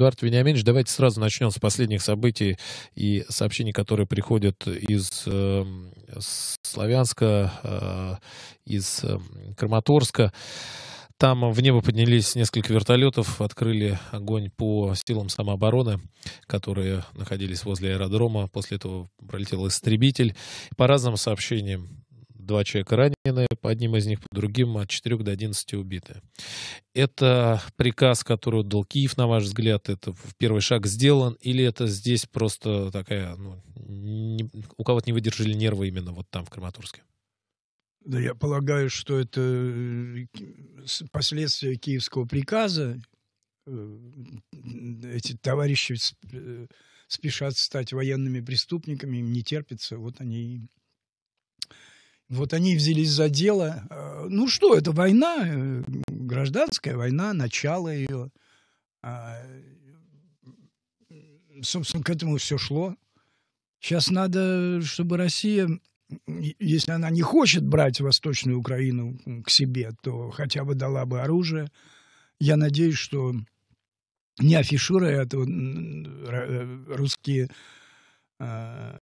Эдуард Вениаминович, давайте сразу начнем с последних событий и сообщений, которые приходят из э, Славянска, э, из э, Краматорска. Там в небо поднялись несколько вертолетов, открыли огонь по силам самообороны, которые находились возле аэродрома. После этого пролетел истребитель. По разным сообщениям два человека ранены, по одним из них, по другим от 4 до 11 убиты. Это приказ, который дал Киев, на ваш взгляд, это первый шаг сделан, или это здесь просто такая, ну, не, у кого-то не выдержали нервы именно вот там, в Краматорске? Да, я полагаю, что это э, последствия киевского приказа. Э, эти товарищи э, спешат стать военными преступниками, им не терпится, вот они вот они взялись за дело. Э, ну что, это война, э, гражданская война, начало ее. А, э, собственно, к этому все шло. Сейчас надо, чтобы Россия, если она не хочет брать Восточную Украину к себе, то хотя бы дала бы оружие. Я надеюсь, что не афишируя это русские Э,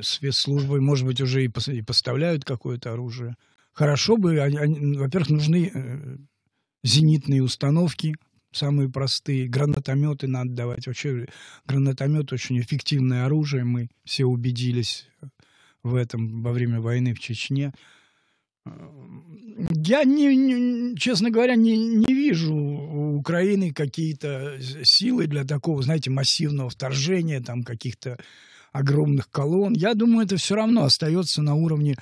спецслужбы, может быть, уже и поставляют какое-то оружие. Хорошо бы, во-первых, нужны э, зенитные установки, самые простые, гранатометы надо давать. Вообще гранатомет очень эффективное оружие, мы все убедились в этом во время войны в Чечне. Э, я, не, не, честно говоря, не, не вижу у Украины какие-то силы для такого, знаете, массивного вторжения, там каких-то огромных колонн. Я думаю, это все равно остается на уровне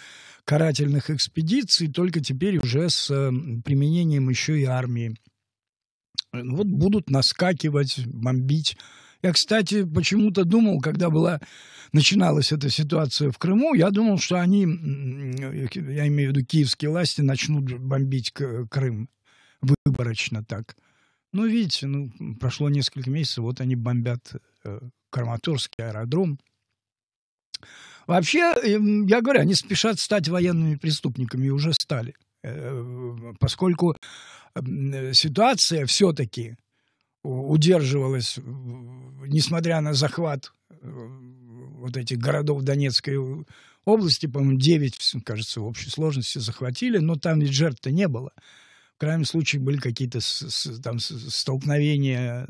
карательных экспедиций, только теперь уже с эм, применением еще и армии. Ну вот будут наскакивать, бомбить. Я, кстати, почему-то думал, когда была, начиналась эта ситуация в Крыму, я думал, что они, я имею в виду киевские власти, начнут бомбить Крым выборочно так. Ну, видите, ну, прошло несколько месяцев, вот они бомбят э, Краматорский аэродром, Вообще, эм, я говорю, они спешат стать военными преступниками и уже стали, э, поскольку эм, ситуация все-таки удерживалась, э, несмотря на захват э, вот этих городов Донецкой области, по-моему, 9, кажется, в общей сложности захватили, но там ведь жертв-то не было. В крайнем случае были какие-то там столкновения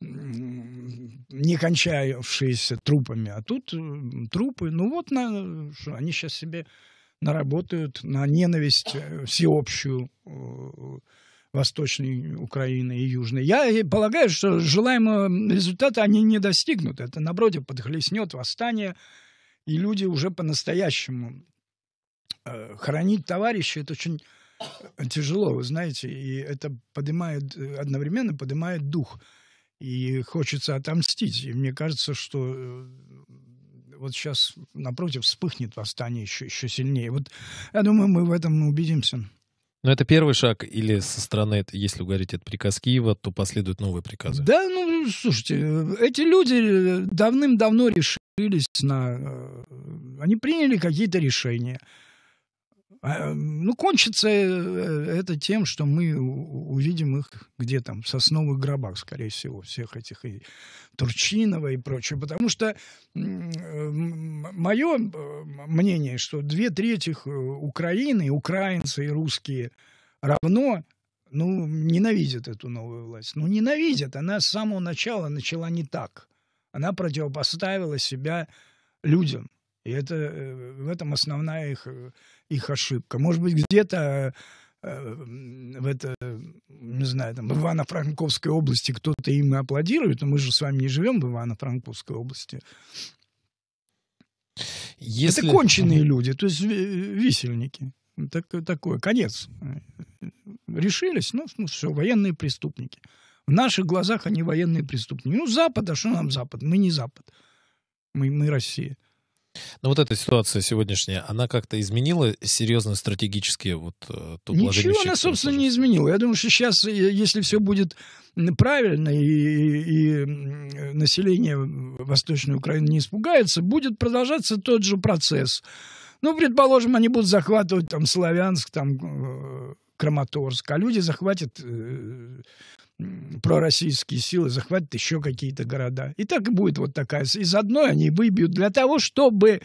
не кончавшиеся трупами, а тут э, трупы, ну вот на, они сейчас себе наработают на ненависть э, всеобщую э, Восточной Украины и Южной. Я полагаю, что желаемого результата они не достигнут. Это, напротив, подхлестнет восстание, и люди уже по-настоящему хоронить товарища, это очень тяжело, вы знаете, и это поднимает, одновременно поднимает дух – и хочется отомстить. И мне кажется, что э, вот сейчас, напротив, вспыхнет восстание еще, еще сильнее. Вот я думаю, мы в этом убедимся. Но это первый шаг, или со стороны, если говорить, от приказ Киева, то последуют новые приказы? Да, ну, слушайте, э, эти люди э, давным-давно решились на... Они приняли какие-то решения. А, ну, кончится э, э, это тем, что мы увидим их где там, в сосновых гробах, скорее всего, всех этих и Турчинова и прочее. Потому что э, мое мнение, что две трети Украины, украинцы и русские равно ну, ненавидят эту новую власть. Ну, ненавидят. Она с самого начала начала не так. Она противопоставила себя людям. И это, в этом основная их их ошибка. Может быть, где-то э, в это, не знаю, там, в Ивано-Франковской области кто-то им аплодирует, но мы же с вами не живем в Ивано-Франковской области. Если... Это конченые люди, то есть висельники. Так, такое, конец. Решились, ну, ну все, военные преступники. В наших глазах они военные преступники. Ну, Запад, а что нам Запад? Мы не Запад. Мы, мы Россия. Но вот эта ситуация сегодняшняя, она как-то изменила серьезно стратегически вот э, ту Ничего она, собственно, не изменила. Я думаю, что сейчас, э, если все будет правильно и, и население Восточной Украины не испугается, будет продолжаться тот же процесс. Ну, предположим, они будут захватывать там Славянск, там э, Краматорск, а люди захватят пророссийские силы захватят еще какие-то города. И так и будет вот такая. Из одной они выбьют для того, чтобы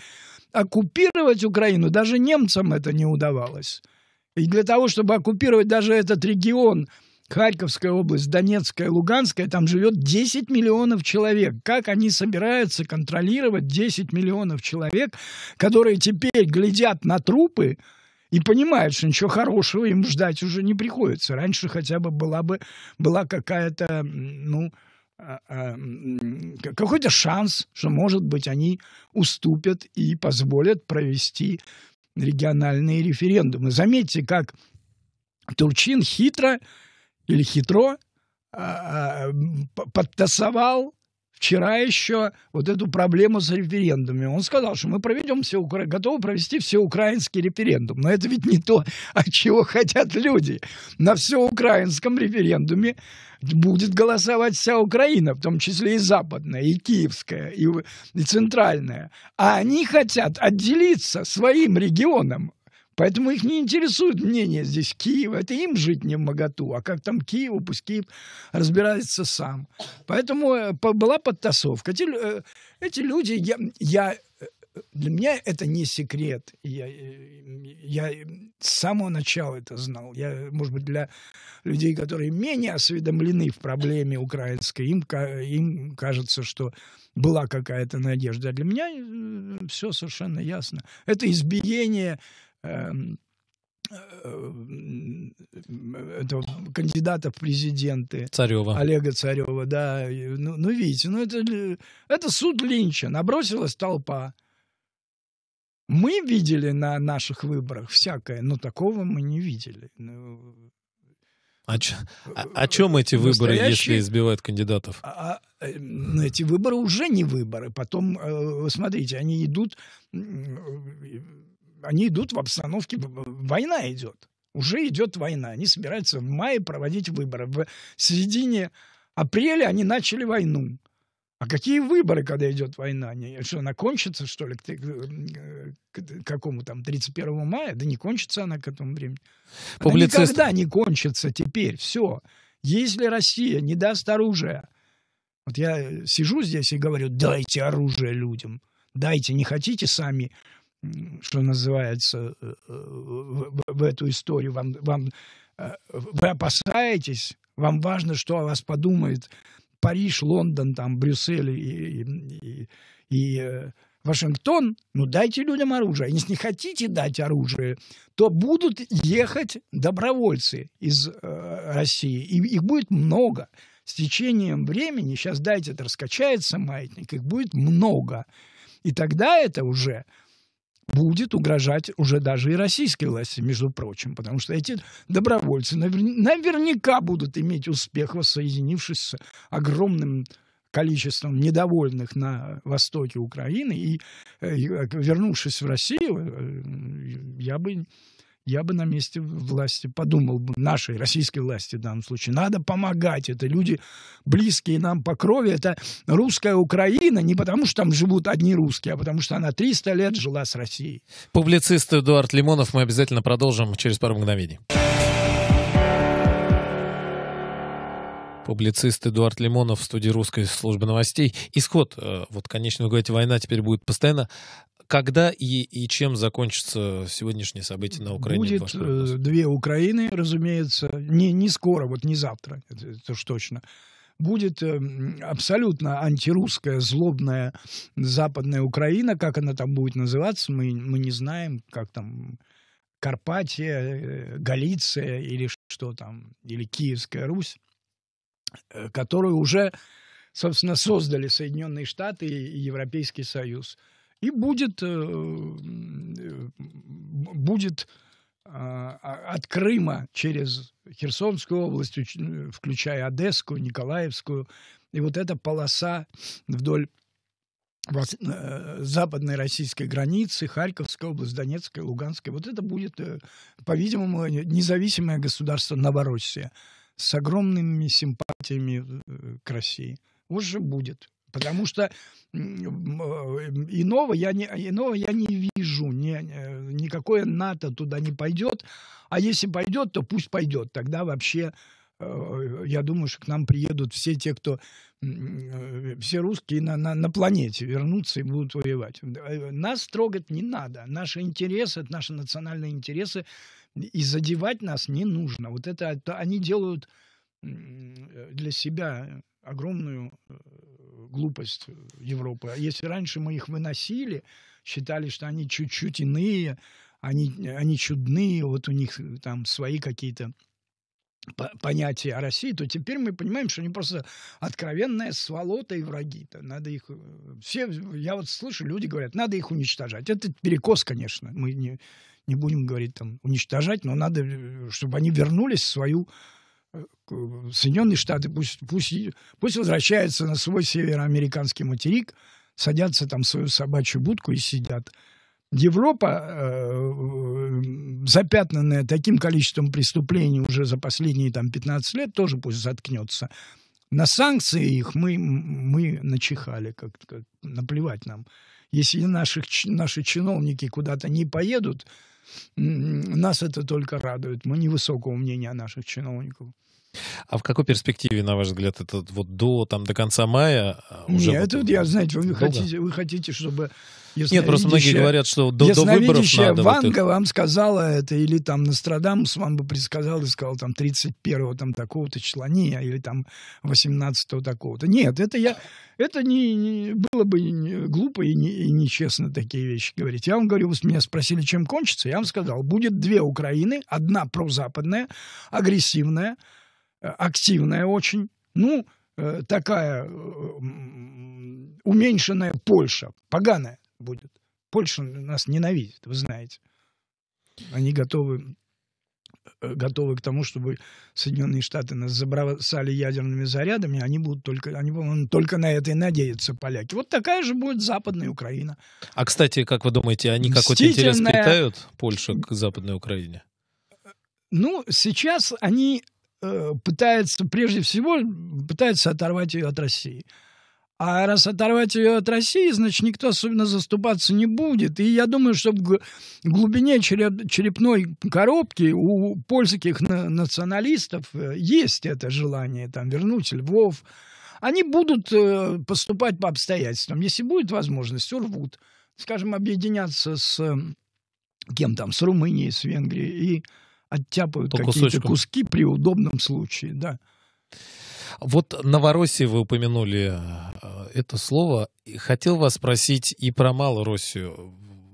оккупировать Украину. Даже немцам это не удавалось. И для того, чтобы оккупировать даже этот регион, Харьковская область, Донецкая, Луганская, там живет 10 миллионов человек. Как они собираются контролировать 10 миллионов человек, которые теперь глядят на трупы, и понимают, что ничего хорошего им ждать уже не приходится. Раньше хотя бы была бы была какая-то, ну, а, а, какой-то шанс, что, может быть, они уступят и позволят провести региональные референдумы. Заметьте, как Турчин хитро или хитро а, подтасовал вчера еще вот эту проблему с референдумами. Он сказал, что мы проведем все, готовы провести всеукраинский референдум. Но это ведь не то, от чего хотят люди. На всеукраинском референдуме будет голосовать вся Украина, в том числе и западная, и киевская, и, и центральная. А они хотят отделиться своим регионом Поэтому их не интересует мнение здесь Киева. Это им жить не в моготу. А как там Киеву, пусть Киев разбирается сам. Поэтому э, была подтасовка. Эти, э, эти люди, я, я, э, для меня это не секрет. Я, я с самого начала это знал. Я, может быть, для людей, которые менее осведомлены в проблеме украинской, им, им кажется, что была какая-то надежда. А для меня все совершенно ясно. Это избиение Эм, э, этого кандидата в президенты. Царева. Олега Царева, да. Ну, ну видите, ну это, это суд Линча. Набросилась толпа. Мы видели на наших выборах всякое, но такого мы не видели. Ну, о, а ч... о, о чем эти выборы, если избивают кандидатов? А, а, э, ну, эти выборы уже не выборы. Потом, э, смотрите, они идут они идут в обстановке, война идет. Уже идет война. Они собираются в мае проводить выборы. В середине апреля они начали войну. А какие выборы, когда идет война? Они, что, она кончится, что ли, к, э, к, к какому там, 31 мая? Да не кончится она к этому времени. Публицист... Она никогда не кончится теперь, все. Если Россия не даст оружие, вот я э, сижу здесь и говорю, дайте оружие людям, дайте, не хотите сами что называется, э, э, в, в эту историю. Вам, вам, э, вы опасаетесь, вам важно, что о вас подумает Париж, Лондон, там, Брюссель и, и, и Вашингтон, ну дайте людям оружие. Если не хотите дать оружие, то будут ехать добровольцы из э, России. И их будет много. С течением времени, сейчас дайте это раскачается маятник, их будет много. И тогда это уже будет угрожать уже даже и российской власти, между прочим, потому что эти добровольцы наверняка будут иметь успех, воссоединившись с огромным количеством недовольных на востоке Украины, и, э, э, вернувшись в Россию, э, я бы я бы на месте власти подумал бы, нашей российской власти в данном случае, надо помогать. Это люди близкие нам по крови, это русская Украина, не потому что там живут одни русские, а потому что она 300 лет жила с Россией. Публицист Эдуард Лимонов, мы обязательно продолжим через пару мгновений. публицист Эдуард Лимонов в студии русской службы новостей. Исход, э, вот, конечно, вы говорите, война теперь будет постоянно когда и, и чем закончится сегодняшнее событие на Украине? Будет э, две Украины, разумеется, не, не скоро, вот не завтра, это, это уж точно. Будет э, абсолютно антирусская, злобная западная Украина, как она там будет называться, мы, мы не знаем, как там Карпатия, э, Галиция или что там, или Киевская Русь, которую уже, собственно, создали Соединенные Штаты и Европейский Союз и будет, э, э, будет а, а, от Крыма через Херсонскую область, включая Одесскую, Николаевскую, и вот эта полоса вдоль э, западной российской границы, Харьковская область, Донецкая, Луганская. Вот это будет, по-видимому, независимое государство Новороссия с огромными симпатиями к России. Вот же будет. Потому что э, иного я не, иного я не вижу, не, э, никакое НАТО туда не пойдет, а если пойдет, то пусть пойдет, тогда вообще э, я думаю, что к нам приедут все те, кто все русские на, на, на планете вернутся и будут воевать. Нас трогать не надо. Наши интересы, наши национальные интересы, и задевать нас не нужно. Вот это они делают для себя огромную э, глупость Европы. А если раньше мы их выносили, считали, что они чуть-чуть иные, они, они чудные, вот у них там свои какие-то понятия о России, то теперь мы понимаем, что они просто откровенная сволота и враги. -то. Надо их... Э, все, я вот слышу, люди говорят, надо их уничтожать. Это перекос, конечно. Мы не, не будем говорить там уничтожать, но надо, э, чтобы они вернулись в свою Соединенные Штаты пусть, пусть, пусть возвращаются на свой североамериканский материк, садятся там в свою собачью будку и сидят. Европа, э, запятнанная таким количеством преступлений уже за последние там, 15 лет, тоже пусть заткнется. На санкции их мы, мы начихали, как, как наплевать нам. Если наших, наши чиновники куда-то не поедут, нас это только радует. Мы невысокого мнения о наших чиновниках. А в какой перспективе, на ваш взгляд, это вот до, там, до конца мая? А, уже Нет, вот... я, знаете, вы, хотите, вы хотите, чтобы... Нет, просто многие говорят, что до, до выборов надо... Ванга вот вам сказала это, или там Нострадамус вам бы предсказал и сказал там 31-го там такого-то числа, не, или там 18-го такого-то. Нет, это я... Это не, не было бы глупо и, не, и нечестно такие вещи говорить. Я вам говорю, вы меня спросили, чем кончится, я вам сказал, будет две Украины, одна прозападная, агрессивная, Э, активная очень. Ну, э, такая э, уменьшенная Польша, поганая будет. Польша нас ненавидит, вы знаете. Они готовы, готовы к тому, чтобы Соединенные Штаты нас забросали ядерными зарядами, они будут только, они, по только на это и надеются, поляки. Вот такая же будет западная Украина. А, кстати, как вы думаете, они какой-то интерес питают, Польша, к западной Украине? Ну, сейчас они Э, пытается, прежде всего, пытается оторвать ее от России. А раз оторвать ее от России, значит, никто особенно заступаться не будет. И я думаю, что в глубине черепной коробки у польских националистов э, есть это желание там, вернуть Львов. Они будут э, поступать по обстоятельствам. Если будет возможность, урвут. Скажем, объединяться с кем там, с Румынией, с Венгрией и оттяпают какие-то куски при удобном случае, да. Вот Новороссия вы упомянули э, это слово. Хотел вас спросить и про Малороссию.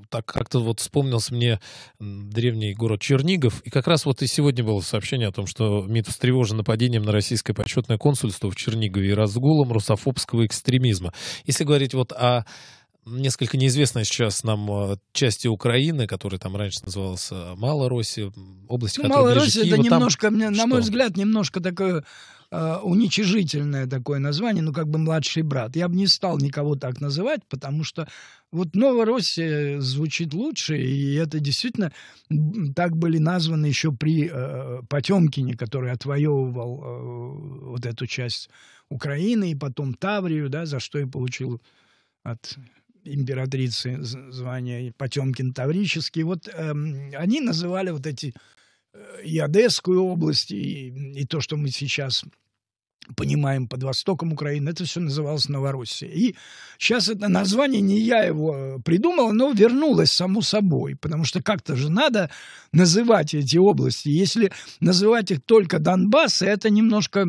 Так как-то вот вспомнился мне древний город Чернигов. И как раз вот и сегодня было сообщение о том, что МИД встревожен нападением на российское почетное консульство в Чернигове и разгулом русофобского экстремизма. Если говорить вот о несколько неизвестная сейчас нам э, части Украины, которая там раньше называлась э, Малороссия, область, ну, которая Малороссия это немножко, там... на мой взгляд, немножко такое э, уничижительное такое название, ну как бы младший брат. Я бы не стал никого так называть, потому что вот Новороссия звучит лучше, и это действительно так были названы еще при э, Потемкине, который отвоевывал э, вот эту часть Украины и потом Таврию, да, за что и получил от императрицы звания Потемкин Таврический, вот эм, они называли вот эти э, и Одесскую область, и, и то, что мы сейчас понимаем, под востоком Украины, это все называлось Новороссия. И сейчас это название не я его э, придумал, но вернулось само собой, потому что как-то же надо называть эти области. Если называть их только Донбасс, это немножко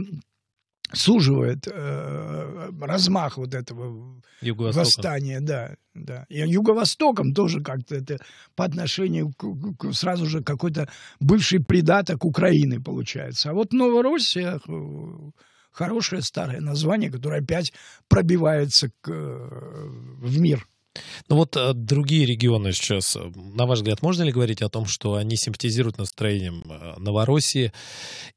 суживает э, размах вот этого восстания, да, да. И Юго-Востоком тоже как-то это по отношению к, к, сразу же какой-то бывший придаток Украины получается. А вот Новороссия э, хорошее старое название, которое опять пробивается к, э, в мир. Ну вот э, другие регионы сейчас, э, на ваш взгляд, можно ли говорить о том, что они симпатизируют настроением э, Новороссии,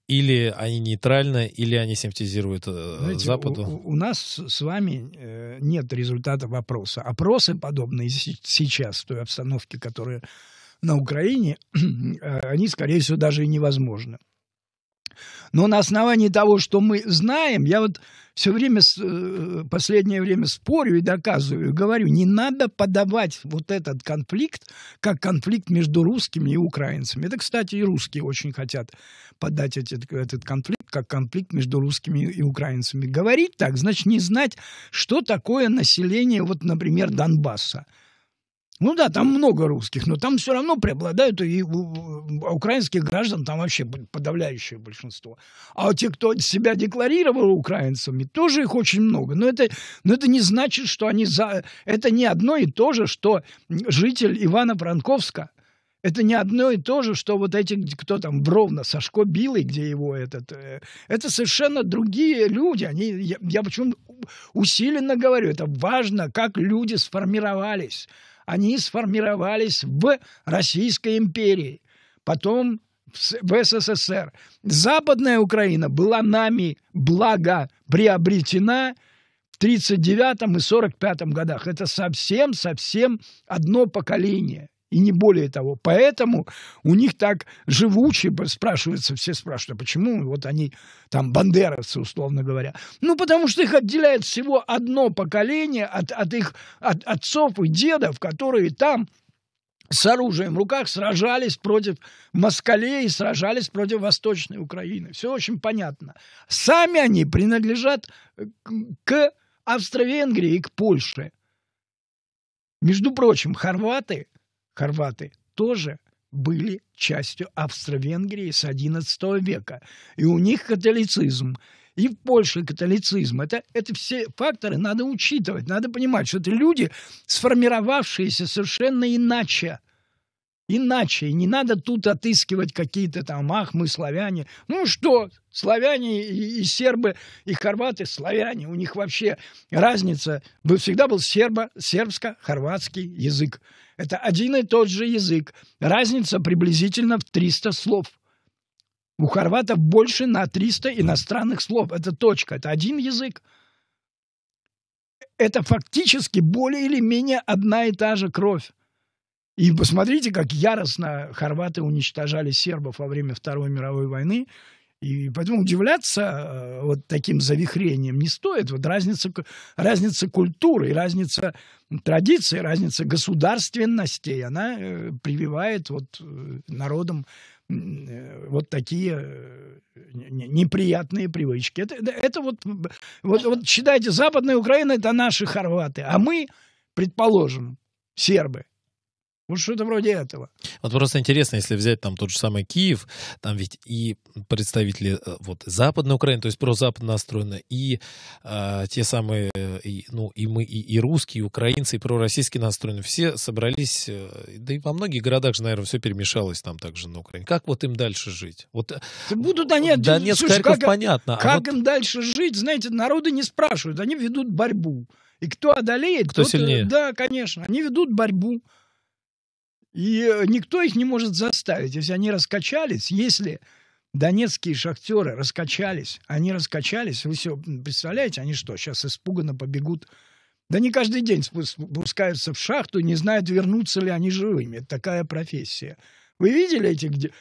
или они нейтральны, или они симпатизируют Знаете, Западу? У, у нас с вами нет результата вопроса. Опросы подобные сейчас, в той обстановке, которая на Украине, они, скорее всего, даже и невозможны. Но на основании того, что мы знаем, я вот все время, э, последнее время спорю и доказываю, говорю, не надо подавать вот этот конфликт как конфликт между русскими и украинцами. Это, кстати, и русские очень хотят подать этот, этот конфликт как конфликт между русскими и украинцами. Говорить так, значит, не знать, что такое население, вот, например, Донбасса. Ну да, там много русских, но там все равно преобладают и а украинских граждан там вообще подавляющее большинство. А те, кто себя декларировал украинцами, тоже их очень много. Но это, но это не значит, что они за... Это не одно и то же, что житель Ивана Франковска, это не одно и то же, что вот эти, кто там, Бровна, Сашко Билый, где его этот... Э, это совершенно другие люди. Они, я, я почему усиленно говорю, это важно, как люди сформировались они сформировались в Российской империи, потом в СССР. Западная Украина была нами благо приобретена в 1939 и 1945 годах. Это совсем-совсем одно поколение и не более того. Поэтому у них так живуче спрашиваются все спрашивают, а почему вот они там бандеровцы, условно говоря. Ну, потому что их отделяет всего одно поколение от, от их от отцов и дедов, которые там с оружием в руках сражались против москалей, сражались против Восточной Украины. Все очень понятно. Сами они принадлежат э, к Австро-Венгрии и к Польше. Между прочим, хорваты Хорваты тоже были частью Австро-Венгрии с XI века, и у них католицизм, и в Польше католицизм. Это, это все факторы надо учитывать, надо понимать, что это люди, сформировавшиеся совершенно иначе. Иначе, и не надо тут отыскивать какие-то там, ах, мы славяне. Ну что, славяне и, и сербы, и хорваты славяне, у них вообще разница. Всегда был сербо, сербско-хорватский язык. Это один и тот же язык. Разница приблизительно в 300 слов. У хорватов больше на 300 иностранных слов. Это точка. Это один язык. Это фактически более или менее одна и та же кровь. И посмотрите, как яростно хорваты уничтожали сербов во время Второй мировой войны и поэтому удивляться э, вот таким завихрением не стоит. Вот разница, разница культуры, разница традиций, разница государственностей, она э, прививает вот э, народам вот такие неприятные привычки. Это, это вот, вот, вот считайте, Западная Украина – это наши хорваты, а мы, предположим, сербы – вот ну, что-то вроде этого. Вот просто интересно, если взять там тот же самый Киев, там ведь и представители э, вот Западной Украины, то есть прозападно настроены и э, те самые, э, и, ну и мы, и, и русские, и украинцы, и пророссийские настроены, все собрались, э, да и во многих городах же, наверное, все перемешалось там также на Украине. Как вот им дальше жить? Вот, да будут они... Да, да нет, слушай, как, понятно. А как а вот... им дальше жить, знаете, народы не спрашивают, они ведут борьбу. И кто одолеет, кто тот, сильнее. Да, конечно, они ведут борьбу. И э, никто их не может заставить. Если они раскачались, если донецкие шахтеры раскачались, они раскачались, вы все представляете, они что, сейчас испуганно побегут да не каждый день спускаются в шахту, не знают, вернутся ли они живыми. Это такая профессия. Вы видели этих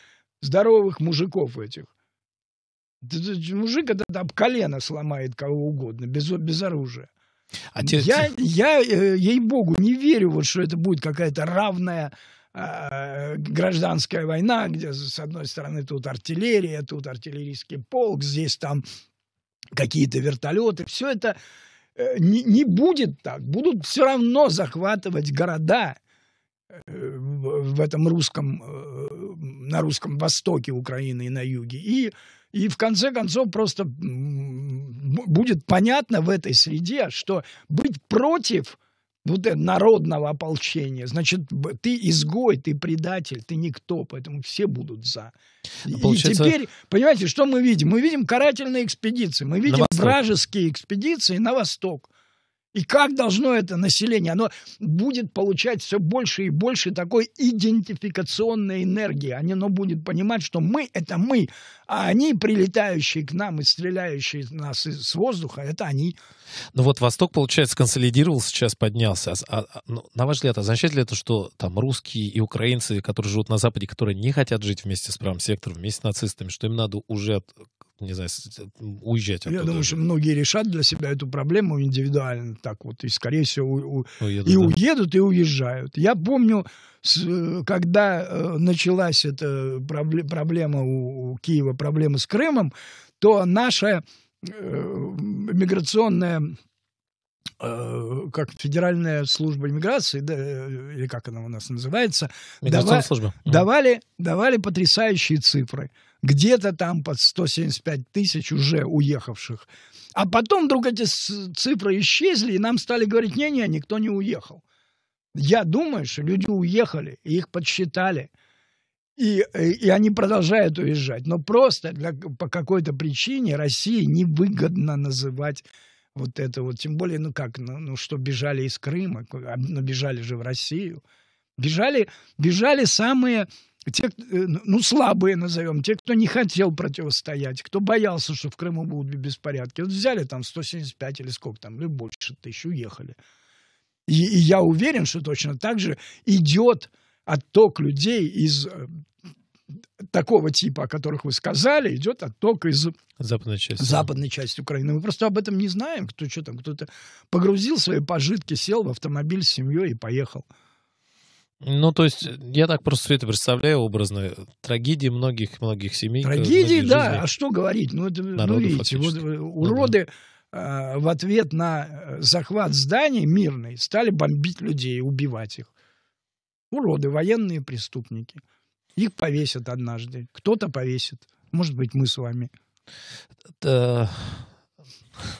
здоровых мужиков этих? Мужик этот об колено сломает кого угодно, без, без оружия. Отец... А я, я э, ей-богу, не верю, вот, что это будет какая-то равная Э, гражданская война, где с одной стороны тут артиллерия, тут артиллерийский полк, здесь там какие-то вертолеты, все это э, не, не будет так, будут все равно захватывать города э, в этом русском, на русском востоке Украины и на юге. И, и в конце концов просто будет понятно в этой среде, что быть против – вот это, народного ополчения. Значит, ты изгой, ты предатель, ты никто, поэтому все будут за. Ну, получается... И теперь, понимаете, что мы видим? Мы видим карательные экспедиции, мы видим вражеские экспедиции на восток. И как должно это население? Оно будет получать все больше и больше такой идентификационной энергии. Оно будет понимать, что мы – это мы, а они, прилетающие к нам и стреляющие нас с воздуха, это они. Ну вот Восток, получается, консолидировался, сейчас поднялся. А, а, а ну, на ваш взгляд, означает ли это, что там русские и украинцы, которые живут на Западе, которые не хотят жить вместе с правым сектором, вместе с нацистами, что им надо уже не знаю, э, уезжать оттуда. Я думаю, что многие решат для себя эту проблему индивидуально так вот, и, скорее всего, у, уедут, ну, и да. уедут, и уезжают. Я помню, э, когда э, началась эта проблема у Киева, проблема с Крымом, то наша миграционная Э, как Федеральная служба иммиграции, да, э, или как она у нас называется, дава, служба. давали, давали потрясающие цифры. Где-то там под 175 тысяч уже уехавших. А потом вдруг эти цифры исчезли, и нам стали говорить, не-не, никто не уехал. Я думаю, что люди уехали, их подсчитали. И, э, и они продолжают уезжать. Но просто для, по какой-то причине России невыгодно называть вот это вот, тем более, ну как, ну, ну что бежали из Крыма, но а, ну, бежали же в Россию, бежали, бежали самые те, э, ну, ну, слабые назовем, те, кто не хотел противостоять, кто боялся, что в Крыму будут беспорядки. Вот взяли там 175 или сколько там, или больше тысяч, уехали. И, и я уверен, что точно так же идет отток людей из э, такого типа, о которых вы сказали, идет отток из западной части, западной части Украины. Мы просто об этом не знаем, кто что там, кто-то погрузил свои пожитки, сел в автомобиль с семьей и поехал. Ну, то есть, я так просто все это представляю образно. Трагедии многих-многих семей. Трагедии, да, а что говорить? Ну, это, ну, народу, ну видите, вот, уроды э, в ответ на э, захват зданий мирной стали бомбить людей, убивать их. Уроды, военные преступники. Их повесят однажды. Кто-то повесит. Может быть, мы с вами. Это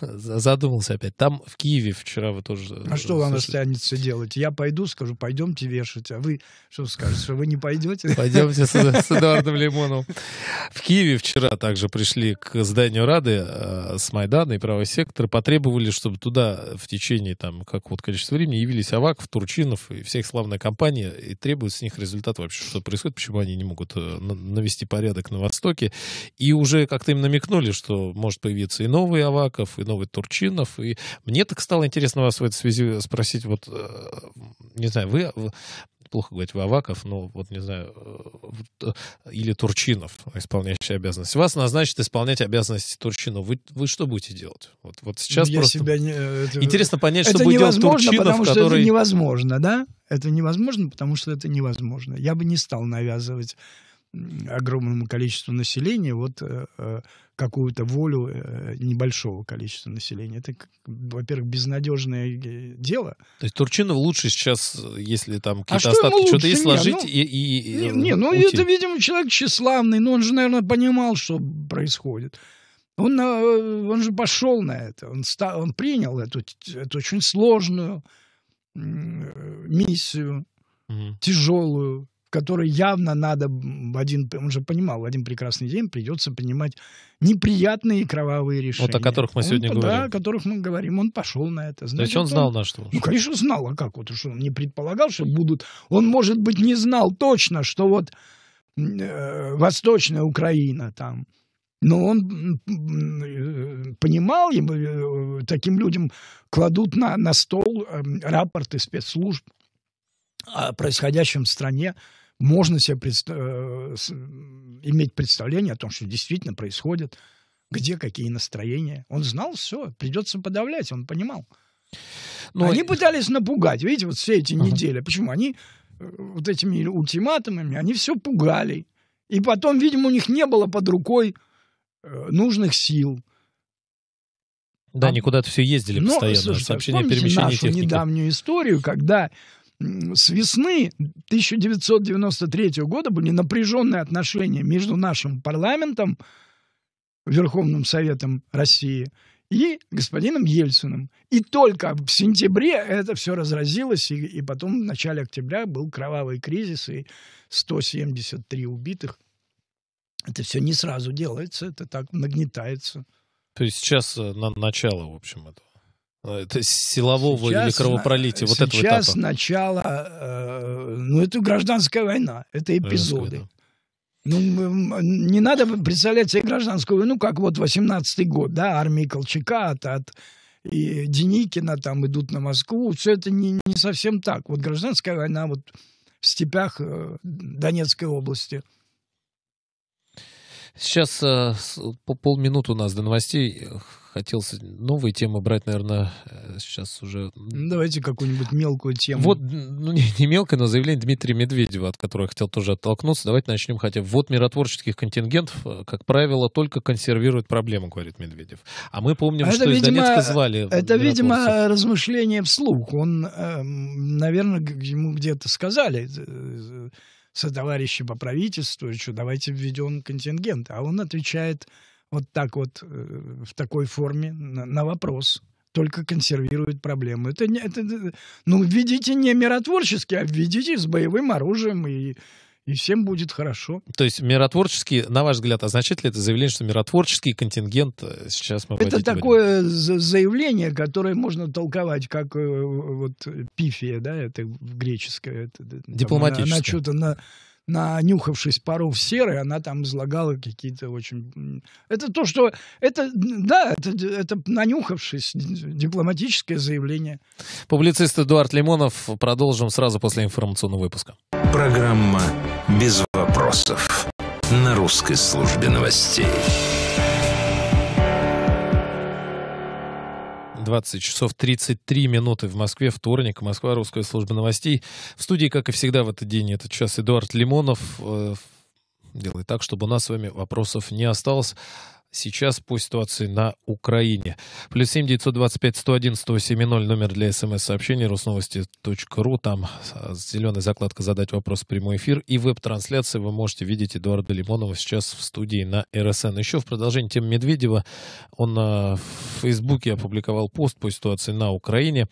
задумался опять. Там в Киеве вчера вы тоже... Э, а что вам останется делать? Я пойду, скажу, пойдемте вешать. А вы что скажете, что вы не пойдете? Пойдемте с, с Эдуардом Лимоновым. В Киеве вчера также пришли к зданию Рады э, с Майдана и Правого сектора, потребовали, чтобы туда в течение там как вот количество времени явились Аваков, Турчинов и всех славная компания, и требуют с них результат вообще, что происходит, почему они не могут э, навести порядок на Востоке. И уже как-то им намекнули, что может появиться и новый Аваков, Мурадов, и новый Турчинов. И мне так стало интересно вас в этой связи спросить, вот, э, не знаю, вы плохо говорить вы Аваков, но вот не знаю, э, э, или Турчинов, исполняющий обязанности. Вас назначат исполнять обязанности Турчинов. Вы, вы что будете делать? Вот, вот сейчас Я просто... Себя не... Интересно понять, это что будет делать Турчинов, потому что который... это невозможно, да? Это невозможно, потому что это невозможно. Я бы не стал навязывать огромному количеству населения вот какую-то волю э, небольшого количества населения. Это, во-первых, безнадежное э, дело. То есть Турчинов лучше сейчас, если там а какие-то а остатки, что-то есть, сложить ну, и, и... Не, э, не ну уйти. это, видимо, человек тщеславный, но он же, наверное, понимал, что происходит. Он, он же пошел на это, он, стал, он принял эту, эту очень сложную миссию, угу. тяжелую, который явно надо в один, он же понимал, в один прекрасный день придется принимать неприятные кровавые решения. Вот о которых мы сегодня да, говорим. Да, о которых мы говорим. Он пошел на это. Значит, То есть он, он знал на что? Ну, конечно, знал. А как? Вот что он не предполагал, что будут... Он, может быть, не знал точно, что вот э, Восточная Украина там... Но он э, понимал, ему, э, таким людям кладут на, на стол эм, рапорты спецслужб о происходящем в стране, можно себе предста- э, иметь представление о том, что действительно происходит, где какие настроения. Он знал все, придется подавлять, он понимал. Но... Ну, они пытались напугать, видите, вот все эти uh-huh. недели. Почему? Они э, вот этими ультиматумами, они все пугали. И потом, видимо, у них не было под рукой э, нужных сил. Да, а, они куда-то все ездили Но, постоянно, слушайте, сообщения о перемещении нашу техники. недавнюю историю, когда с весны 1993 года были напряженные отношения между нашим парламентом, Верховным Советом России и господином Ельциным. И только в сентябре это все разразилось, и, и потом в начале октября был кровавый кризис и 173 убитых. Это все не сразу делается, это так нагнетается. То есть сейчас э, на начало, в общем, этого. Это силового сейчас, или кровопролития, вот этого этапа. Сейчас начало, э, ну, это гражданская война, это эпизоды. Ну, не надо представлять себе гражданскую войну, как вот 18-й год, да, армии Колчака от, от и Деникина там идут на Москву. Все это не, не совсем так. Вот гражданская война вот в степях э, Донецкой области. Сейчас э, по полминуты у нас до новостей хотел новые темы брать, наверное, э, сейчас уже... Давайте какую-нибудь мелкую тему. Вот, ну не, не мелкая, но заявление Дмитрия Медведева, от которого я хотел тоже оттолкнуться. Давайте начнем хотя бы. Вот миротворческих контингентов, э, как правило, только консервируют проблему, говорит Медведев. А мы помним, а это, что видимо, из Донецка звали Это, видимо, размышление вслух. Он, эм, наверное, ему где-то сказали со товарищи по правительству, что давайте введем контингент. А он отвечает, вот так вот, э, в такой форме, на, на вопрос только консервирует проблему. Это, это, э, ну, введите не миротворчески, а введите с боевым оружием, и, и всем будет хорошо. То есть миротворческий, на ваш взгляд, означает ли это заявление, что миротворческий контингент э, сейчас мы Это такое будем? заявление, которое можно толковать как вот пифия, да, это греческое. Это, Дипломатическое. Она, она что-то на нанюхавшись паров серы, она там излагала какие-то очень... Это то, что... Это, да, это, это нанюхавшись дипломатическое заявление. Публицист Эдуард Лимонов. Продолжим сразу после информационного выпуска. Программа «Без вопросов» на русской службе новостей. 20 часов 33 минуты в Москве, вторник, Москва, русская служба новостей. В студии, как и всегда в этот день, этот час Эдуард Лимонов. Э, Делай так, чтобы у нас с вами вопросов не осталось сейчас по ситуации на Украине. Плюс семь девятьсот двадцать пять сто один сто семь ноль номер для смс-сообщений росновости.ру. Там а, зеленая закладка «Задать вопрос» прямой эфир. И веб-трансляции вы можете видеть Эдуарда Лимонова сейчас в студии на РСН. Еще в продолжении тем Медведева он а, в Фейсбуке опубликовал пост по ситуации на Украине.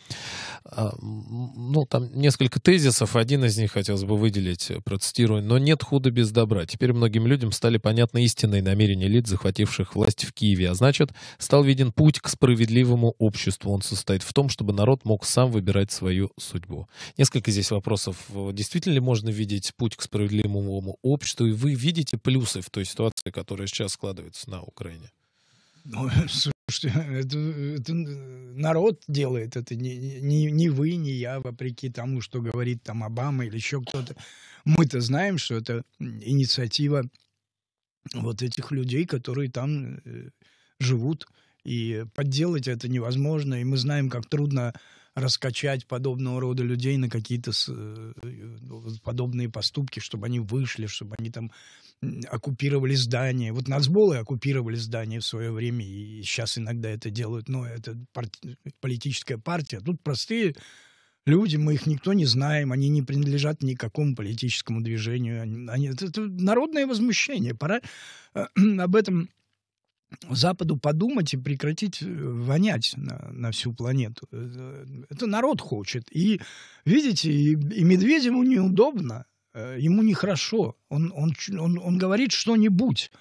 А, ну, там несколько тезисов. Один из них хотелось бы выделить, процитирую. «Но нет худа без добра. Теперь многим людям стали понятны истинные намерения лиц, захвативших сохранявших власть в Киеве, а значит, стал виден путь к справедливому обществу. Он состоит в том, чтобы народ мог сам выбирать свою судьбу. Несколько здесь вопросов. Действительно ли можно видеть путь к справедливому обществу? И вы видите плюсы в той ситуации, которая сейчас складывается на Украине? Ну, слушайте, это, это народ делает это, не, не, не вы, не я, вопреки тому, что говорит там Обама или еще кто-то. Мы-то знаем, что это инициатива вот этих людей, которые там э, живут. И подделать это невозможно. И мы знаем, как трудно раскачать подобного рода людей на какие-то э, э, подобные поступки, чтобы они вышли, чтобы они там оккупировали здание. Вот нацболы оккупировали здание в свое время, и сейчас иногда это делают, но это парт... политическая партия. Тут простые люди, мы их никто не знаем, они не принадлежат никакому политическому движению. Они, это, это народное возмущение. Пора э, об этом Западу подумать и прекратить э, вонять на, на всю планету. Э, это народ хочет. И, видите, и, и Медведеву неудобно, ему нехорошо. Он, он, он, он говорит что-нибудь,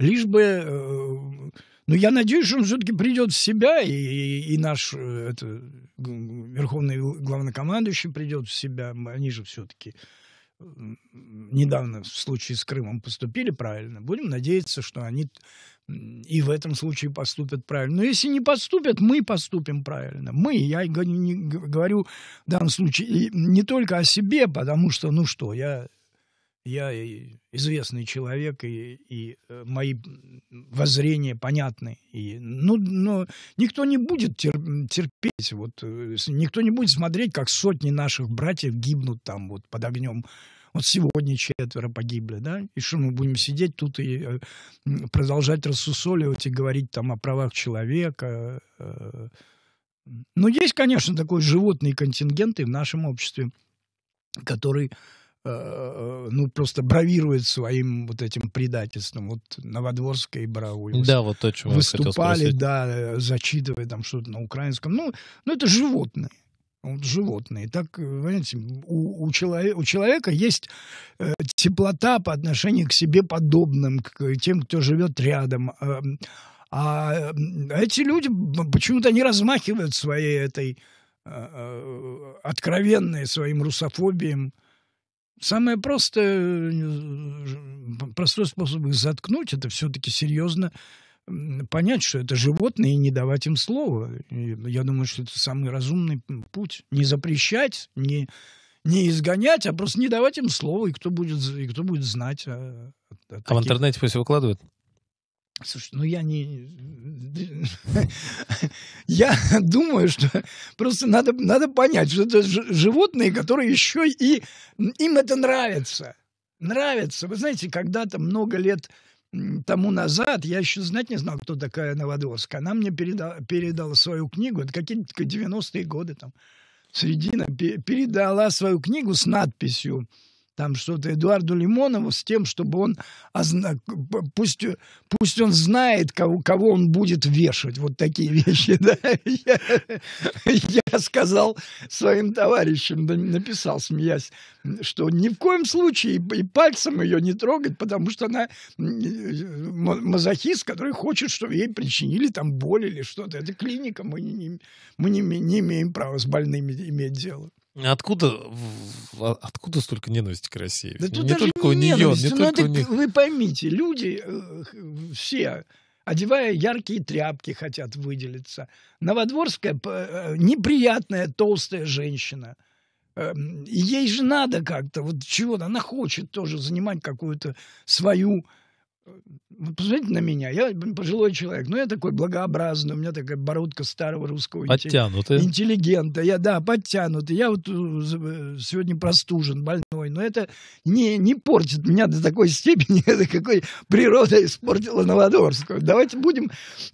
лишь бы... Э, но ну, я надеюсь, что он все-таки придет в себя, и, и, наш э, это, верховный главнокомандующий придет в себя. Они же все-таки недавно в случае с Крымом поступили правильно. Будем надеяться, что они и в этом случае поступят правильно. Но если не поступят, мы поступим правильно. Мы, я говорю в данном случае не только о себе, потому что, ну что, я я известный человек, и, и э, мои воззрения понятны. И, ну, но никто не будет терпеть, вот, э, никто не будет смотреть, как сотни наших братьев гибнут там вот под огнем. Вот сегодня четверо погибли, да? И что мы будем сидеть тут и э, продолжать рассусоливать и говорить там о правах человека? Но ну, есть, конечно, такой животный контингент и в нашем обществе, который Э, э, ну, просто бравирует своим вот этим предательством. Вот Новодворская и Браули. Да, вот то, чего Выступали, да, зачитывая там что-то на украинском. Ну, ну это животные. Вот животные. Так, понимаете, у, у, человек, у человека есть э, теплота по отношению к себе подобным, к тем, кто живет рядом. Эм, а, э, а эти люди почему-то не размахивают своей этой э, э откровенной своим русофобием, Самое простое, э, простой способ их заткнуть, это все-таки серьезно понять, что это животные, и не давать им слова. я думаю, что это самый разумный путь. Не запрещать, не, не изгонять, а просто не давать им слова, и кто будет, и кто будет знать. О, о а в интернете пусть выкладывают? Слушай, ну я не... я думаю, что просто надо, надо понять, что это животные, которые еще и... Им это нравится. Нравится. Вы знаете, когда-то много лет тому назад, я еще знать не знал, кто такая Новодоска. Она мне передала, передала свою книгу, это какие-то 90-е годы там, середина, передала свою книгу с надписью там что-то Эдуарду Лимонову с тем, чтобы он ознак... пусть, пусть он знает, кого, кого он будет вешать. Вот такие вещи, да. Я, я сказал своим товарищам, написал, смеясь, что ни в коем случае и пальцем ее не трогать, потому что она мазохист, который хочет, чтобы ей причинили там боль или что-то. Это клиника, мы не, мы не, не имеем права с больными иметь дело. Откуда, откуда столько ненависти к России? Да тут не даже только не ну, у нее, не только это, у них. Вы поймите, люди э, все, одевая яркие тряпки, хотят выделиться. Новодворская э, неприятная толстая женщина. Эм, ей же надо как-то, вот чего-то, она хочет тоже занимать какую-то свою «Ну, посмотрите на меня, я пожилой человек, но ну, я такой благообразный, у меня такая бородка старого русского Подтянутый. интеллигента. Я, да, подтянутый. Я вот э, э, сегодня простужен, больной, но это не, не портит меня до такой степени, Это какой природа испортила Новодворскую. Давайте будем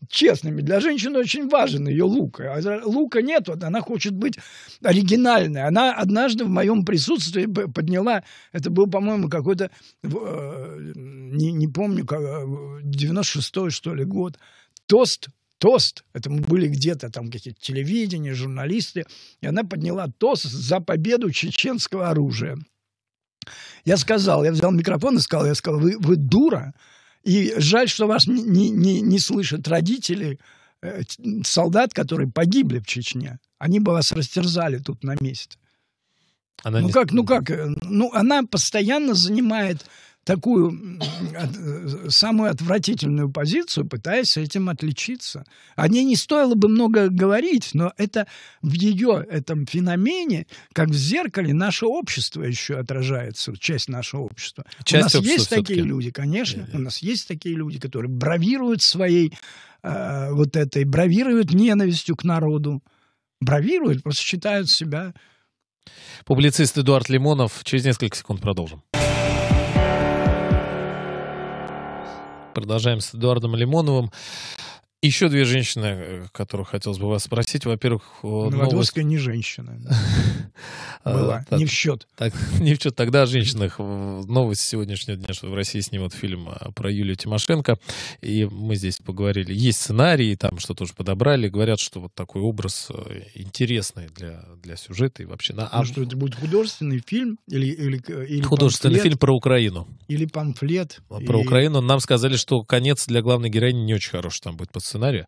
честными. Для женщины очень важен ее лук. А лука нет, вот она хочет быть оригинальной. Она однажды в моем присутствии подняла, это был, по-моему, какой-то, э, не, не помню, помню, 96 э, что ли, год, тост тост. Это мы были где-то там какие-то телевидение, журналисты. И она подняла тост за победу чеченского оружия. Я сказал, я взял микрофон и сказал, я сказал, вы, вы дура. И жаль, что вас не, не, не, не слышат родители э, солдат, которые погибли в Чечне. Они бы вас растерзали тут на месте. Она ну не... как, ну как, э, ну она постоянно занимает такую э, самую отвратительную позицию, пытаясь этим отличиться. О ней не стоило бы много говорить, но это в ее этом феномене, как в зеркале, наше общество еще отражается, часть нашего общества. Часть у нас есть такие люди, конечно, у нас есть такие люди, которые бравируют своей э, вот этой, бравируют ненавистью к народу, бравируют, просто считают себя. Публицист Эдуард Лимонов. Через несколько секунд продолжим. Продолжаем с Эдуардом Лимоновым. Еще две женщины, э, которых хотелось бы вас спросить. Во-первых, Новодворская новость... не женщина. А, Была. Не в счет. Не в счет. Тогда о женщинах. Новость сегодняшнего дня, что в России снимут фильм а, про Юлию Тимошенко. И мы здесь поговорили. Есть сценарии, там что-то уже подобрали. Говорят, что вот такой образ э, интересный для, для сюжета и вообще. На... А ну, что это будет художественный фильм? Или, или, э, или художественный фильм про Украину. Или памфлет. Про Украину. Нам сказали, что конец для главной героини не очень хороший там будет под сценария.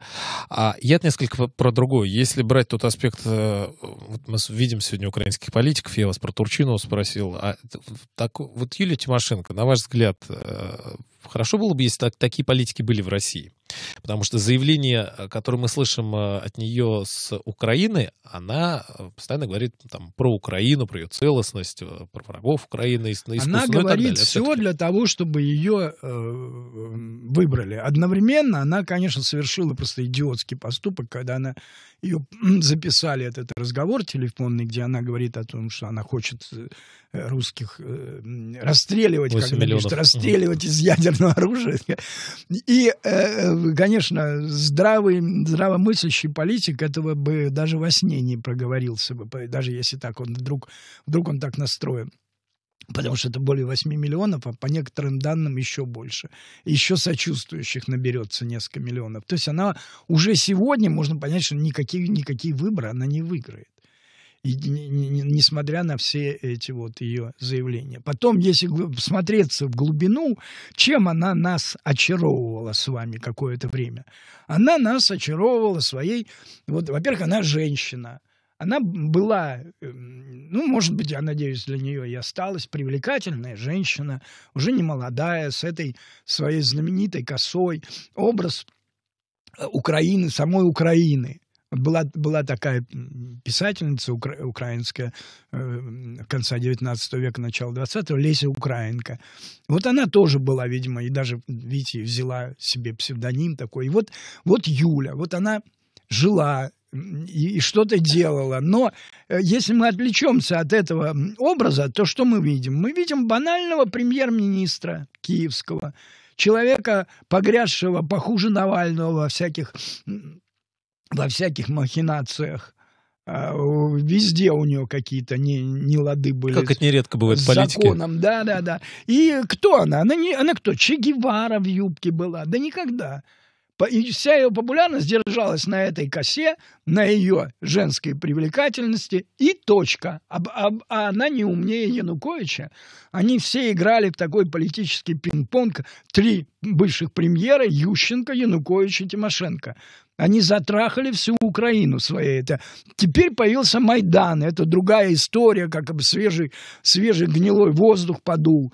А я несколько про другое. Если брать тот аспект, э, вот мы видим сегодня украинских политиков, я вас про Турчинова спросил, а так, вот Юлия Тимошенко, на ваш взгляд, э, хорошо было бы, если так, такие политики были в России? Потому что заявление, э, которое мы слышим э, от нее с Украины, она э, постоянно говорит ну, там, про Украину, про ее целостность, про врагов Украины. Она говорит все для того, чтобы ее э, выбрали. Одновременно она, конечно, совершила просто идиотский поступок, когда она ее записали этот разговор телефонный, где она говорит о том, что она хочет э, русских э, расстреливать, как говоришь, расстреливать из ядерного оружия. И, э, конечно, здравый, здравомыслящий политик этого бы даже во сне не проговорился бы, даже если так он вдруг, вдруг он так настроен потому что это более 8 миллионов, а по некоторым данным еще больше. Еще сочувствующих наберется несколько миллионов. То есть она уже сегодня, можно понять, что никакие, никакие выборы она не выиграет. И, не, не, несмотря на все эти вот ее заявления. Потом, если смотреться в глубину, чем она нас очаровывала с вами какое-то время? Она нас очаровывала своей... Вот, во-первых, она женщина – она была, эм, ну, может быть, я надеюсь, для нее и осталась привлекательная женщина, уже не молодая, с этой своей знаменитой косой, образ э, Украины, самой Украины – была, была такая писательница укра- украинская э, конца 19 века, начала 20 Леся Украинка. Вот она тоже была, видимо, и даже, видите, взяла себе псевдоним такой. И вот, вот Юля, вот она жила и, и что-то делала. Но э, если мы отвлечемся от этого образа, то что мы видим? Мы видим банального премьер-министра киевского, человека, погрязшего похуже Навального во всяких, во всяких махинациях. А, везде у него какие-то не, не лады были. Как это нередко бывает в политике. законом, да-да-да. И кто она? Она, не, она кто? Че Гевара в юбке была? Да никогда. И вся ее популярность держалась на этой косе, на ее женской привлекательности и точка. А, а, а она не умнее Януковича. Они все играли в такой политический пинг-понг. Три бывших премьера – Ющенко, Янукович и Тимошенко. Они затрахали всю Украину своей. Это. Теперь появился Майдан. Это другая история, как бы свежий, свежий гнилой воздух подул.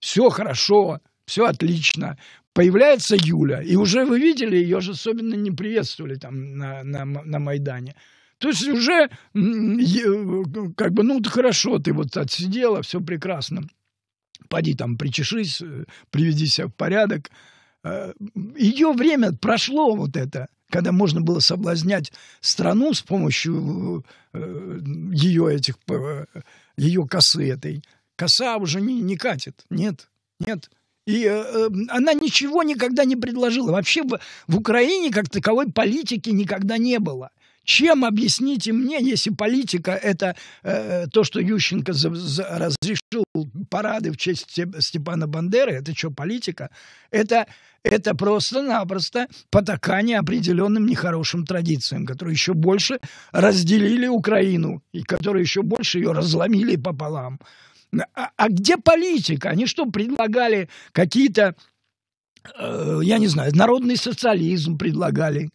Все хорошо все отлично. Появляется Юля, и уже вы видели, ее же особенно не приветствовали там на, на, на Майдане. То есть уже как бы, ну, хорошо, ты вот отсидела, все прекрасно. пойди там, причешись, э, приведи себя в порядок. Э, ее время прошло вот это, когда можно было соблазнять страну с помощью э, ее этих, ее косы этой. Коса уже не, не катит, нет, нет. И э, эм, она ничего никогда не предложила. Вообще в, в Украине как таковой политики никогда не было. Чем объясните мне, если политика это э, то, что Ющенко за, за, разрешил парады в честь Степана Бандеры, это что, политика? Это, это просто-напросто потакание определенным нехорошим традициям, которые еще больше разделили Украину, и которые еще больше ее разломили пополам. А, а где политика? Они что, предлагали какие-то, э, я не знаю, народный социализм предлагали?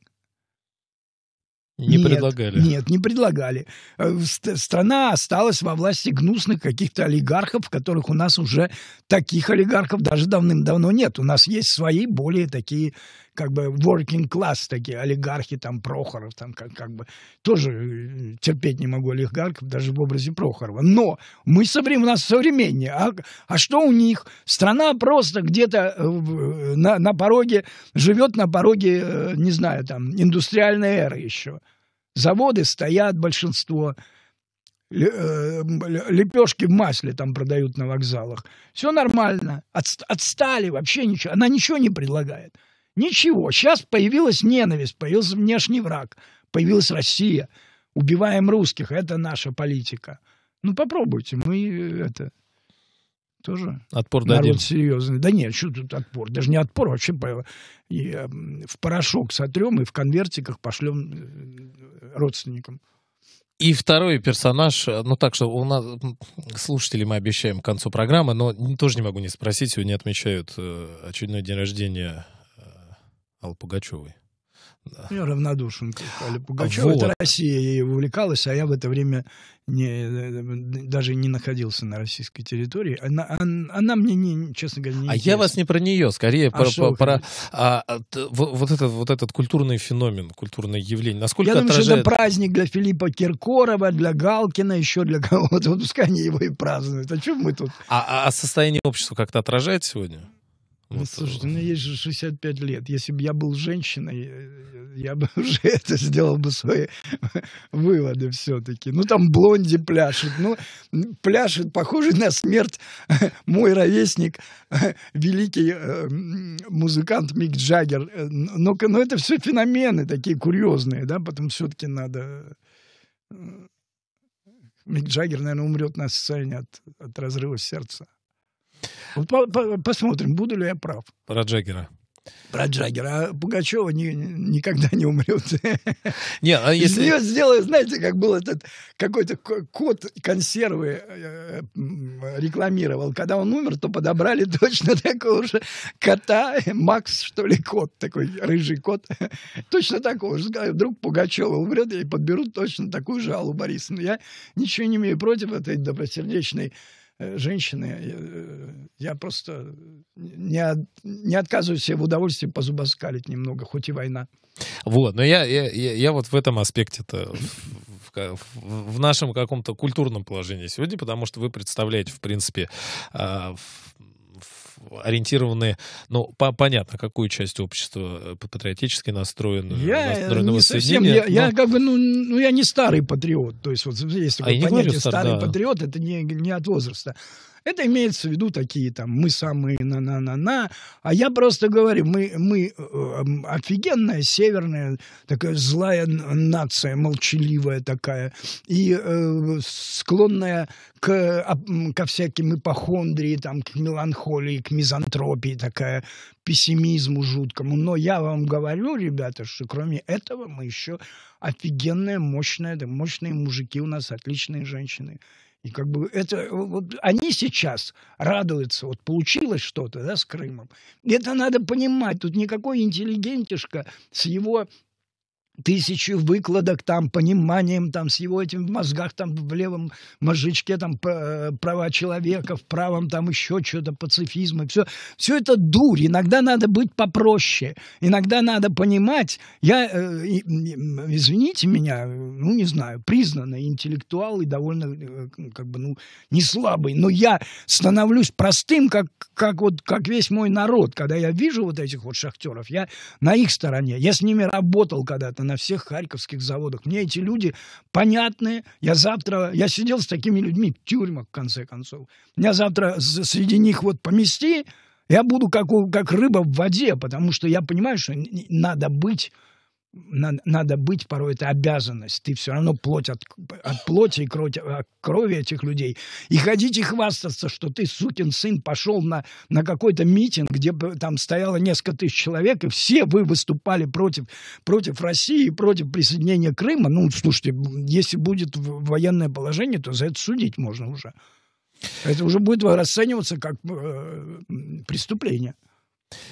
Не нет, предлагали. Нет, не предлагали. Э, страна осталась во власти гнусных каких-то олигархов, которых у нас уже таких олигархов даже давным-давно нет. У нас есть свои более такие как бы working class такие, олигархи, там, Прохоров, там, как, как бы, тоже э, терпеть не могу олигархов, даже в образе Прохорова. Но мы соврем, у нас современнее. А, а что у них? Страна просто где-то э, э, на, на пороге, живет на пороге, не знаю, там, индустриальной эры еще. Заводы стоят, большинство лепешки в масле там продают на вокзалах. Все нормально. отстали вообще ничего. Она ничего не предлагает. Ничего, сейчас появилась ненависть, появился внешний враг, появилась Россия. Убиваем русских, это наша политика. Ну попробуйте, мы э, это тоже отпор народ дадим. серьезный. Да нет, что тут отпор? Даже не отпор, вообще и, эм, в порошок сотрем и в конвертиках пошлем э, родственникам. И второй персонаж, э, ну так что у нас слушатели мы обещаем к концу программы, но тоже не могу не спросить, сегодня отмечают очередной день рождения Аллы Пугачевой. Да. Я ну, равнодушен к Алле Пугачевой. Вот. Это Россия ей увлекалась, а я в это время не, даже не находился на российской территории. Она, она, она мне, не, честно говоря, не А интересна. я вас не про нее, скорее а про, про, про а, а вот, этот, вот этот культурный феномен, культурное явление. Насколько я отражает... думаю, что это праздник для Филиппа Киркорова, для Галкина, еще для кого-то. Вот пускай они его и празднуют. А чем мы тут? А, а, а состояние общества как-то отражает сегодня? Ну, вот. Э, слушайте, ну есть же 65 лет. Если бы я был женщиной, э, я бы уже это сделал бы свои выводы все-таки. Ну, там блонди пляшет. Ну, пляшет, похоже на смерть мой ровесник, великий э, музыкант Мик Джаггер. Но, но это все феномены такие курьезные, да, потом все-таки надо... Мик Джаггер, наверное, умрет на сцене от, от разрыва сердца. Вот по -по посмотрим, буду ли я прав. Про Джаггера. Про Джаггера. А Пугачева не, никогда не умрет. Не, а если... Из нее сделают, знаете, как был этот какой-то кот консервы э, рекламировал. Когда он умер, то подобрали точно такого же кота. Макс, что ли, кот такой, рыжий кот. Точно такого же. Вдруг Пугачева умрет, и подберут точно такую же Аллу Борисовну. Я ничего не имею против этой добросердечной Э, женщины, э, я просто не, не отказываюсь себе в удовольствии позубоскалить немного, хоть и война. Вот, но я, я, я, я вот в этом аспекте-то в нашем каком-то культурном положении сегодня, потому что вы представляете, в принципе, а, ориентированы, ну, по понятно, какую часть общества э, патриотически настроенную. Э, я э, настроенную не совсем, я, но... я как бы, ну, ну, я не старый патриот, то есть вот есть такое а понятие говорю, старый да. патриот, это не, не от возраста. Это имеется в виду такие там мы самые на-на-на-на. А я просто говорю, мы, мы э, эм, офигенная северная, такая злая нация, молчаливая такая, и э, склонная к, ко всяким ипохондрии, там, к меланхолии, к мизантропии такая, пессимизму жуткому. Но я вам говорю, ребята, что кроме этого мы еще офигенная, мощная, да, мощные мужики у нас, отличные женщины. И как бы это, э, вот они сейчас радуются, вот получилось что-то, да, с Крымом. Это надо понимать, тут никакой интеллигентишка с его тысячи выкладок, там, пониманием, там, с его этим в мозгах, там, в левом мозжечке, там, э, права человека, в правом, там, еще что-то, пацифизм и все. Все это дурь. Иногда надо быть попроще. Иногда надо понимать. Я, э, извините меня, ну, не знаю, признанный интеллектуал и довольно, э, как бы, ну, не слабый, но я становлюсь простым, как, как вот, как весь мой народ. Когда я вижу вот этих вот шахтеров, я на их стороне. Я с ними работал когда-то на всех харьковских заводах. Мне эти люди понятны. Я завтра, я сидел с такими людьми в тюрьмах, в конце концов. Меня завтра среди них вот помести, я буду как, как рыба в воде, потому что я понимаю, что надо быть надо, надо быть, порой это обязанность. Ты все равно плоть от, от плоти и кровь от а, крови этих людей. И ходить и хвастаться, что ты, сукин сын, пошел на, на какой-то митинг, где там стояло несколько тысяч человек, и все вы выступали против, против России, против присоединения Крыма. Ну, слушайте, если будет военное положение, то за это судить можно уже. Это уже будет расцениваться как э, преступление.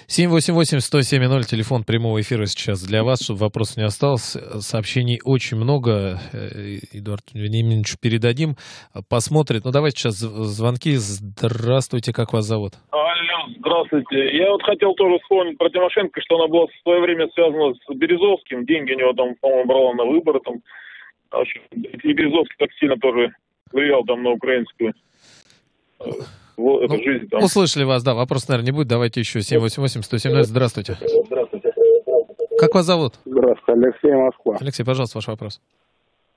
788-107-0, телефон прямого эфира сейчас для вас, чтобы вопросов не осталось. Сообщений очень много. Э, Эдуард Вениаминович передадим, посмотрит. Ну, давайте сейчас звонки. Здравствуйте, как вас зовут? Алло, здравствуйте. Я вот хотел тоже вспомнить про Тимошенко, что она была в свое время связана с Березовским. Деньги у него там, по-моему, брала на выборы. Там. А и Березовский так сильно тоже влиял там на украинскую ну, жизнь там. Услышали вас, да. Вопрос, наверное, не будет. Давайте еще 788-117. Ну. Здравствуйте. Здравствуйте. Как вас зовут? Здравствуйте, Алексей Москва. Алексей, пожалуйста, ваш вопрос.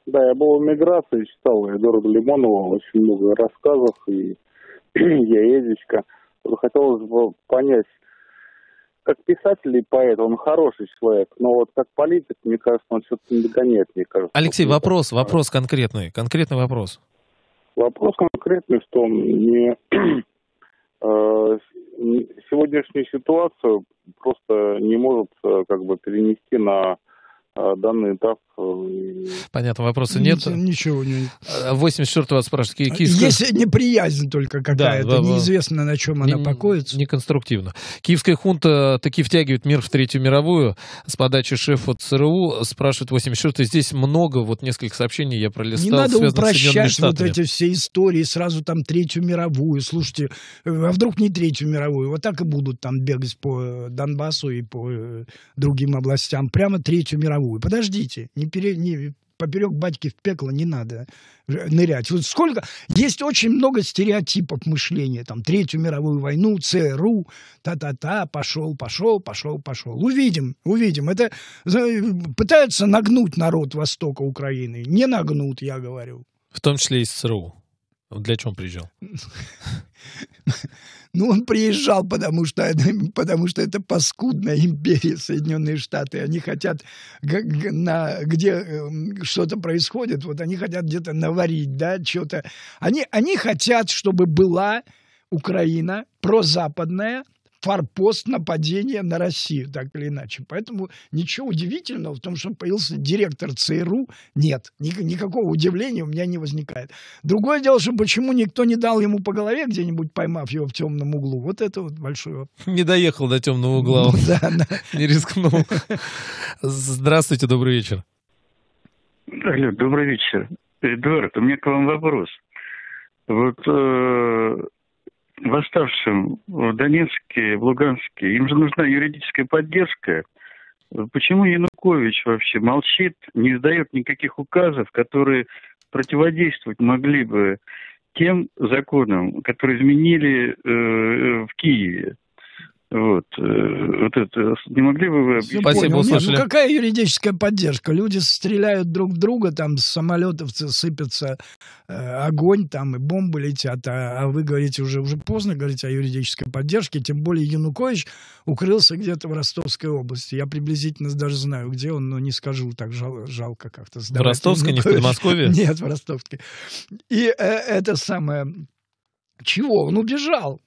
Да, я был в миграции, читал Эдуарда Лимонова, очень много рассказов, и яедечка. Хотелось бы понять, как писатель и поэт, он хороший человек, но вот как политик, мне кажется, он все-таки не догоняет, мне кажется. Алексей, вопрос, вопрос конкретный, конкретный вопрос. Вопрос конкретный в том, не, э, сегодняшнюю ситуацию просто не может э, как бы перенести на э, данный этап Э, Понятно, вопроса нет. Ничего у нет. Э, 84 вас спрашивают, Киевская... Есть неприязнь только какая-то, да, неизвестно, на чем не, она покоится. Неконструктивно. Киевская хунта таки втягивает мир в Третью мировую. С подачи шефа ЦРУ спрашивает 84 Здесь много, вот несколько сообщений я пролистал. Не надо упрощать вот эти все истории, сразу там Третью мировую. Слушайте, э, а вдруг не Третью мировую? Вот так и будут там бегать по Донбассу и по другим областям. Прямо Третью мировую. Подождите, не пере, не поперек батьки в пекло не надо нырять. Вот сколько... Есть очень много стереотипов мышления. Там Третью мировую войну, ЦРУ, та-та-та, пошел, пошел, пошел, пошел. Увидим, увидим. Это пытаются нагнуть народ Востока Украины. Не нагнут, я говорю. В том числе и с ЦРУ. Для чего он приезжал? Ну, он приезжал, потому что, потому что это паскудная империя Соединенные Штаты. Они хотят, на, где эм, что-то происходит, вот они хотят где-то наварить, да, что-то. Они, они хотят, чтобы была Украина прозападная – форпост нападения на Россию, так или иначе. Поэтому ничего удивительного в том, что появился директор ЦРУ, нет. никакого удивления у меня не возникает. Другое дело, что почему никто не дал ему по голове где-нибудь, поймав его в темном углу. Вот это вот большое. Не доехал до темного угла. Да, не рискнул. Здравствуйте, добрый вечер. Алло, добрый вечер. Эдуард, у меня к вам вопрос. Вот э, восставшим в Донецке, в Луганске, им же нужна юридическая поддержка. Почему Янукович вообще молчит, не издает никаких указов, которые противодействовать могли бы тем законам, которые изменили э, э в Киеве? Вот, э, вот это не могли бы вы объяснить? Спасибо, услышали. Нет, ну какая юридическая поддержка? Люди стреляют друг в друга, там с самолетов сыпется э, огонь, там и бомбы летят, а, а вы говорите уже уже поздно говорить о юридической поддержке, тем более Янукович укрылся где-то в Ростовской области. Я приблизительно даже знаю, где он, но не скажу, так жал, жалко как-то. В Ростовской, Янукович. не в Подмосковье? Нет, в Ростовской. И э, это самое чего? Он убежал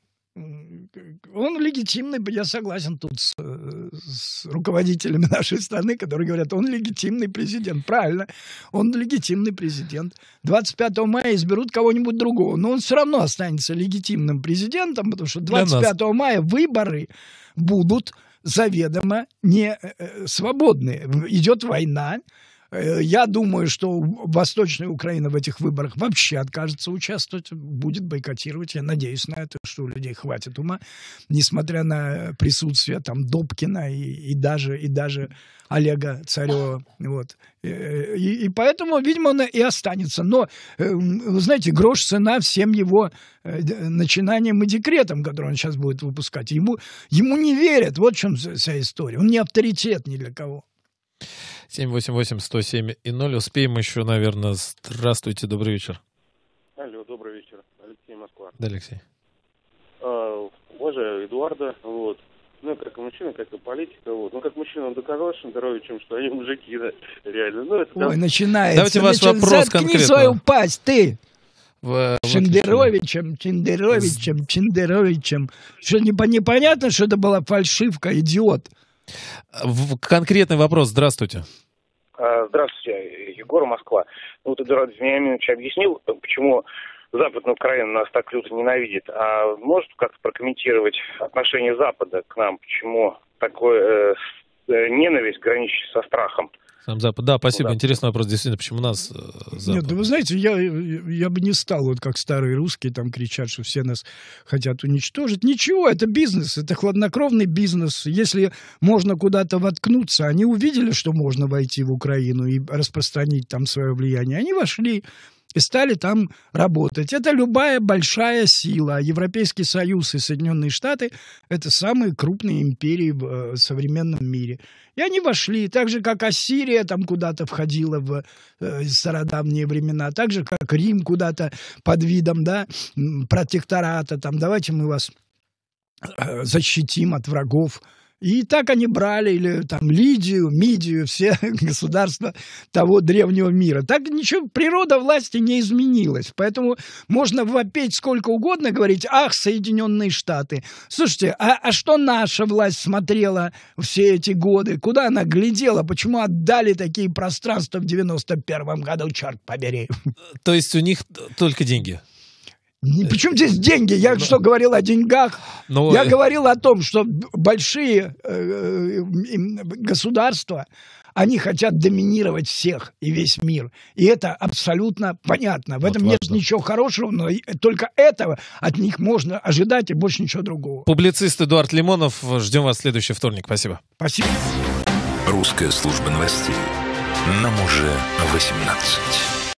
он легитимный, я согласен тут с, с руководителями нашей страны, которые говорят, он легитимный президент. Правильно, он легитимный президент. 25 мая изберут кого-нибудь другого, но он все равно останется легитимным президентом, потому что 25 мая выборы будут заведомо не э, э, свободные. Идет война, Э, я думаю, что Восточная Украина в этих выборах вообще откажется участвовать, будет бойкотировать. Я надеюсь на это, что у людей хватит ума, несмотря на присутствие там Добкина и, и даже и даже Олега Царева. Вот. Э, и, и поэтому, видимо, он и останется. Но, э, вы знаете, грош цена всем его начинаниям и декретам, которые он сейчас будет выпускать. Ему, ему не верят. Вот в чем вся история. Он не авторитет ни для кого. 788-107 и 0. Успеем еще, наверное. Здравствуйте, добрый вечер. Алло, добрый вечер. Алексей Москва. Да, Алексей. А, уважаю Эдуарда. Вот. Ну, как мужчина, как и политика. Вот. Ну, как мужчина, он доказал Шендеровичем, что они мужики, да, реально. Ну, это, Ой, да... начинается. Давайте у вас вопрос заткни конкретно. свою пасть, ты! В... Чендеровичем Чендеровичем, Чендеровичем. Что непонятно, что это была фальшивка, идиот. Конкретный вопрос. Здравствуйте. А, здравствуйте, Егор, Москва. Ну, вот Эдуард Вениаминович объяснил, почему Западная Украина нас так люто ненавидит. А может как-то прокомментировать отношение Запада к нам? Почему такое э, э ненависть, граничащая со страхом? нам Запад. Да, спасибо. Ну да. Интересный вопрос, действительно, почему нас э, Запад? Нет, да вы знаете, я, я бы не стал, вот как старые русские там кричат, что все нас хотят уничтожить. Ничего, это бизнес, это хладнокровный бизнес. Если можно куда-то воткнуться, они увидели, что можно войти в Украину и распространить там свое влияние. Они вошли и стали там работать. Это любая большая сила. А Европейский Союз и Соединенные Штаты – это самые крупные империи в э, современном мире. И они вошли, так же, как Ассирия там куда-то входила в э, стародавние времена, так же, как Рим куда-то под видом да, протектората. Там, давайте мы вас э, защитим от врагов – и так они брали или там Лидию, Мидию, все государства того древнего мира. Так ничего, природа власти не изменилась. Поэтому можно вопеть сколько угодно, говорить, ах, Соединенные Штаты. Слушайте, а, а что наша власть смотрела все эти годы? Куда она глядела? Почему отдали такие пространства в 91 году, черт побери? То есть у них только деньги? Причем здесь деньги? Я ну, что говорил о деньгах? Но... Ну, Я э, говорил о том, что большие э, э, э, государства, они хотят доминировать всех и весь мир. И это абсолютно понятно. В вот этом важно. нет ничего хорошего, но только этого от них можно ожидать и больше ничего другого. Публицист Эдуард Лимонов. Ждем вас в следующий вторник. Спасибо. Спасибо. Русская служба новостей. Нам уже 18.